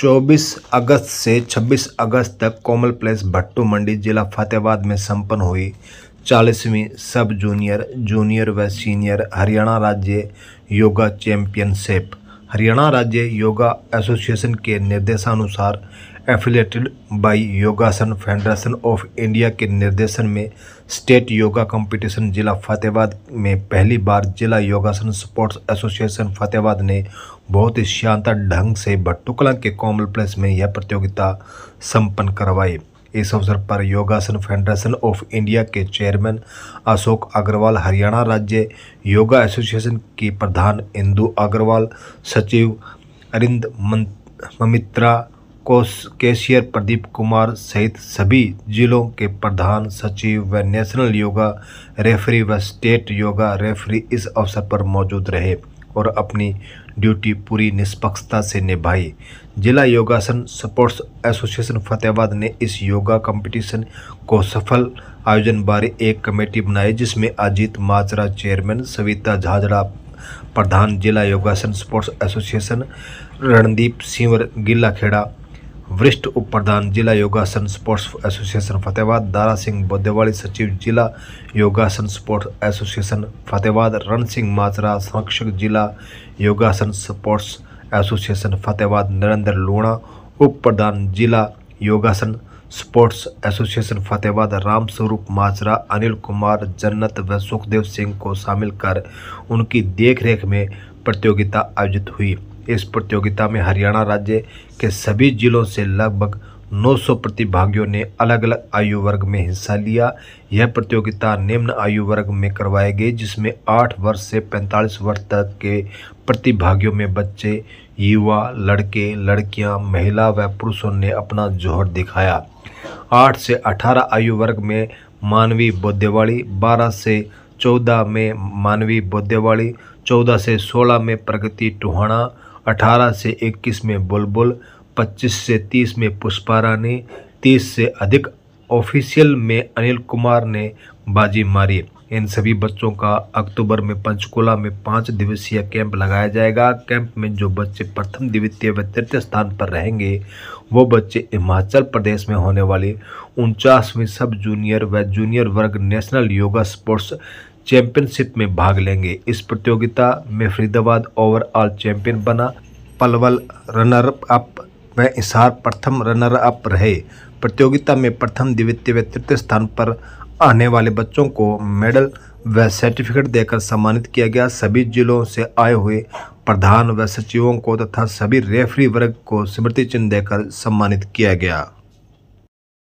24 अगस्त से 26 अगस्त तक कोमल प्लेस भट्टू मंडी जिला फतेहाबाद में संपन्न हुई चालीसवीं सब जूनियर जूनियर व सीनियर हरियाणा राज्य योगा चैंपियनशिप हरियाणा राज्य योगा एसोसिएशन के निर्देशानुसार affiliated by Yogasana federation of India के निर्देशन में स्टेट योगा कंपटीशन जिला फतेहाबाद में पहली बार जिला योगासन स्पोर्ट्स एसोसिएशन फतेहाबाद ने बहुत ही शानदार ढंग से भट्टुकला के प्लेस में यह प्रतियोगिता संपन्न करवाई इस अवसर पर योगासन फेडरेशन ऑफ इंडिया के चेयरमैन अशोक अग्रवाल हरियाणा राज्य योगा एसोसिएशन की प्रधान इंदू अग्रवाल सचिव अरिंद ममित्रा कैशियर प्रदीप कुमार सहित सभी जिलों के प्रधान सचिव व नेशनल योगा रेफरी व स्टेट योगा रेफरी इस अवसर पर मौजूद रहे और अपनी ड्यूटी पूरी निष्पक्षता से निभाई जिला योगासन स्पोर्ट्स एसोसिएशन फतेहाबाद ने इस योगा कंपटीशन को सफल आयोजन बारे एक कमेटी बनाई जिसमें अजीत माचरा चेयरमैन सविता झाजड़ा प्रधान जिला योगासन स्पोर्ट्स एसोसिएशन रणदीप सिंह गिल्ला खेड़ा वरिष्ठ उप प्रधान जिला योगासन स्पोर्ट्स एसोसिएशन फतेहाबाद दारा सिंह बोदेवाड़ी सचिव जिला योगासन स्पोर्ट्स एसोसिएशन फतेहाबाद रण सिंह माजरा संरक्षक जिला योगासन स्पोर्ट्स एसोसिएशन फतेहाबाद नरेंद्र लोणा उप प्रधान जिला योगासन स्पोर्ट्स एसोसिएशन फतेहाबाद रामस्वरूप माजरा अनिल कुमार जन्नत व सुखदेव सिंह को शामिल कर उनकी देखरेख में प्रतियोगिता आयोजित हुई इस प्रतियोगिता में हरियाणा राज्य के सभी जिलों से लगभग 900 प्रतिभागियों ने अलग अलग आयु वर्ग में हिस्सा लिया यह प्रतियोगिता निम्न आयु वर्ग में करवाई गई जिसमें 8 वर्ष से 45 वर्ष तक के प्रतिभागियों में बच्चे युवा लड़के लड़कियां, महिला व पुरुषों ने अपना जोहर दिखाया 8 से 18 आयु वर्ग में मानवी बौद्धेवाड़ी 12 से 14 में मानवी बौद्धेवाड़ी 14 से 16 में प्रगति टोहाना 18 से 21 में बुलबुल 25 से 30 में पुष्पा रानी तीस से अधिक ऑफिशियल में अनिल कुमार ने बाजी मारी इन सभी बच्चों का अक्टूबर में पंचकुला में पाँच दिवसीय कैंप लगाया जाएगा कैंप में जो बच्चे प्रथम द्वितीय व तृतीय स्थान पर रहेंगे वो बच्चे हिमाचल प्रदेश में होने वाली उनचासवीं सब जूनियर व जूनियर वर्ग नेशनल योगा स्पोर्ट्स चैंपियनशिप में भाग लेंगे इस प्रतियोगिता में फरीदाबाद ओवरऑल चैंपियन बना पलवल रनर अप व इसार प्रथम रनर अप रहे प्रतियोगिता में प्रथम द्वितीय व तृतीय स्थान पर आने वाले बच्चों को मेडल व सर्टिफिकेट देकर सम्मानित किया गया सभी जिलों से आए हुए प्रधान व सचिवों को तथा सभी रेफरी वर्ग को स्मृति चिन्ह देकर सम्मानित किया गया